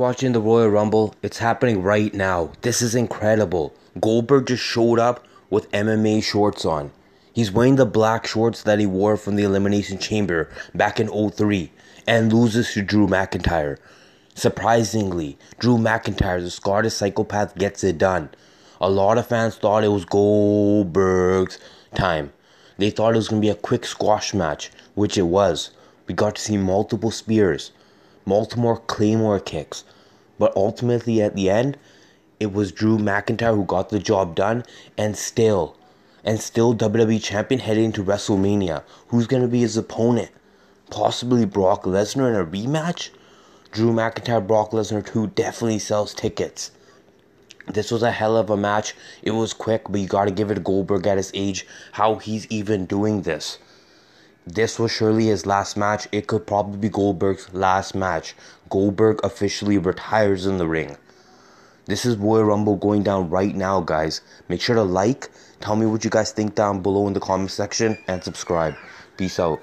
watching the Royal Rumble. It's happening right now. This is incredible. Goldberg just showed up with MMA shorts on. He's wearing the black shorts that he wore from the Elimination Chamber back in 03 and loses to Drew McIntyre. Surprisingly, Drew McIntyre, the Scottish psychopath, gets it done. A lot of fans thought it was Goldberg's time. They thought it was going to be a quick squash match, which it was. We got to see multiple spears multiple Claymore kicks. But ultimately, at the end, it was Drew McIntyre who got the job done, and still, and still WWE champion heading into WrestleMania. Who's gonna be his opponent? Possibly Brock Lesnar in a rematch. Drew McIntyre, Brock Lesnar 2 definitely sells tickets. This was a hell of a match. It was quick, but you gotta give it to Goldberg at his age how he's even doing this. This was surely his last match. It could probably be Goldberg's last match. Goldberg officially retires in the ring. This is Royal Rumble going down right now, guys. Make sure to like, tell me what you guys think down below in the comment section, and subscribe. Peace out.